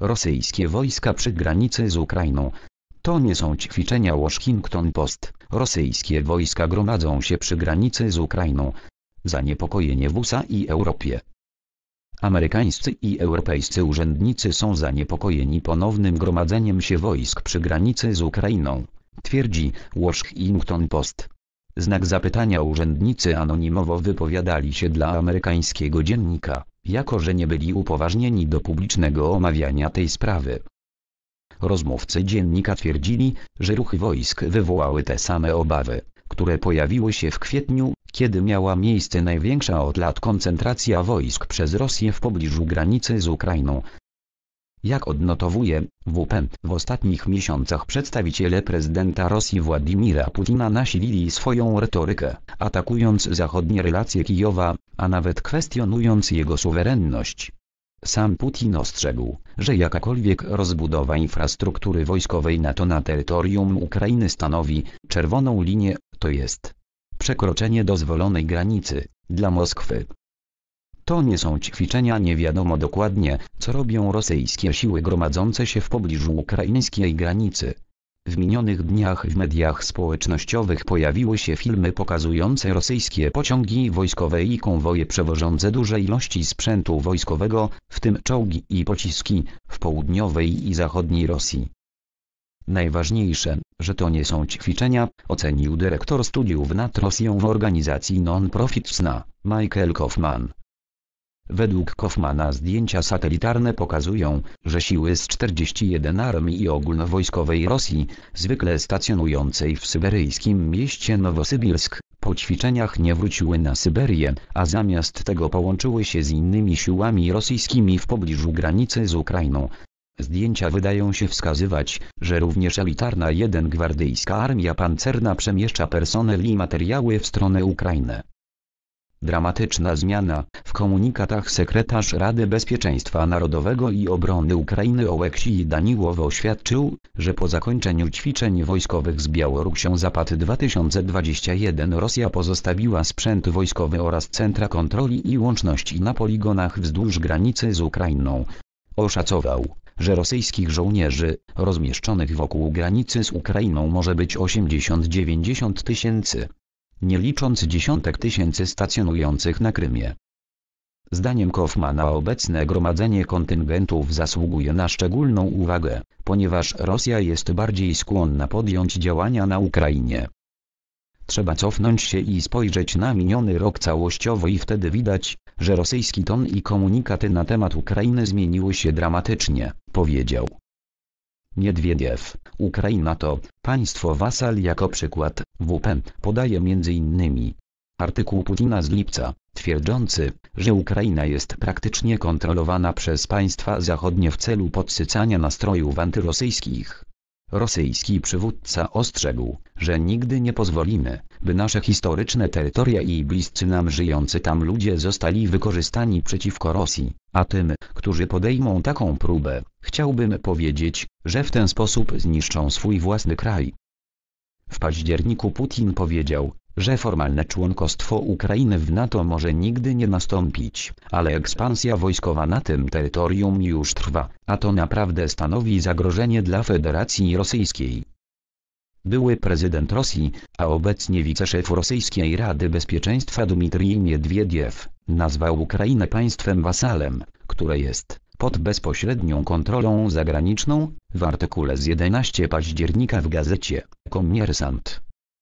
rosyjskie wojska przy granicy z Ukrainą. To nie są ćwiczenia Washington Post. Rosyjskie wojska gromadzą się przy granicy z Ukrainą. Zaniepokojenie w USA i Europie. Amerykańscy i europejscy urzędnicy są zaniepokojeni ponownym gromadzeniem się wojsk przy granicy z Ukrainą, twierdzi Washington Post. Znak zapytania urzędnicy anonimowo wypowiadali się dla amerykańskiego dziennika jako że nie byli upoważnieni do publicznego omawiania tej sprawy. Rozmówcy dziennika twierdzili, że ruchy wojsk wywołały te same obawy, które pojawiły się w kwietniu, kiedy miała miejsce największa od lat koncentracja wojsk przez Rosję w pobliżu granicy z Ukrainą, jak odnotowuje WP, w ostatnich miesiącach przedstawiciele prezydenta Rosji Władimira Putina nasilili swoją retorykę, atakując zachodnie relacje Kijowa, a nawet kwestionując jego suwerenność. Sam Putin ostrzegł, że jakakolwiek rozbudowa infrastruktury wojskowej NATO na terytorium Ukrainy stanowi czerwoną linię, to jest przekroczenie dozwolonej granicy dla Moskwy. To nie są ćwiczenia nie wiadomo dokładnie, co robią rosyjskie siły gromadzące się w pobliżu ukraińskiej granicy. W minionych dniach w mediach społecznościowych pojawiły się filmy pokazujące rosyjskie pociągi wojskowe i konwoje przewożące duże ilości sprzętu wojskowego, w tym czołgi i pociski, w południowej i zachodniej Rosji. Najważniejsze, że to nie są ćwiczenia, ocenił dyrektor studiów nad Rosją w organizacji non-profit SNA, Michael Kaufman. Według Kaufmana zdjęcia satelitarne pokazują, że siły z 41 Armii Ogólnowojskowej Rosji, zwykle stacjonującej w syberyjskim mieście Nowosybirsk, po ćwiczeniach nie wróciły na Syberię, a zamiast tego połączyły się z innymi siłami rosyjskimi w pobliżu granicy z Ukrainą. Zdjęcia wydają się wskazywać, że również elitarna 1 Gwardyjska Armia Pancerna przemieszcza personel i materiały w stronę Ukrainy. Dramatyczna zmiana w komunikatach sekretarz Rady Bezpieczeństwa Narodowego i Obrony Ukrainy Oleksii Daniłow oświadczył, że po zakończeniu ćwiczeń wojskowych z Białorusią Zapad 2021 Rosja pozostawiła sprzęt wojskowy oraz centra kontroli i łączności na poligonach wzdłuż granicy z Ukrainą. Oszacował, że rosyjskich żołnierzy, rozmieszczonych wokół granicy z Ukrainą może być 80-90 tysięcy nie licząc dziesiątek tysięcy stacjonujących na Krymie. Zdaniem Kaufmana obecne gromadzenie kontyngentów zasługuje na szczególną uwagę, ponieważ Rosja jest bardziej skłonna podjąć działania na Ukrainie. Trzeba cofnąć się i spojrzeć na miniony rok całościowo i wtedy widać, że rosyjski ton i komunikaty na temat Ukrainy zmieniły się dramatycznie, powiedział. Niedwiediew, Ukraina to państwo wasal jako przykład WP podaje m.in. artykuł Putina z lipca, twierdzący, że Ukraina jest praktycznie kontrolowana przez państwa zachodnie w celu podsycania nastrojów antyrosyjskich. Rosyjski przywódca ostrzegł, że nigdy nie pozwolimy, by nasze historyczne terytoria i bliscy nam żyjący tam ludzie zostali wykorzystani przeciwko Rosji, a tym, którzy podejmą taką próbę, chciałbym powiedzieć, że w ten sposób zniszczą swój własny kraj. W październiku Putin powiedział, że formalne członkostwo Ukrainy w NATO może nigdy nie nastąpić, ale ekspansja wojskowa na tym terytorium już trwa, a to naprawdę stanowi zagrożenie dla Federacji Rosyjskiej. Były prezydent Rosji, a obecnie wiceszef Rosyjskiej Rady Bezpieczeństwa Dmitrij Miedwiediew, nazwał Ukrainę państwem wasalem, które jest pod bezpośrednią kontrolą zagraniczną, w artykule z 11 października w gazecie Kommersant.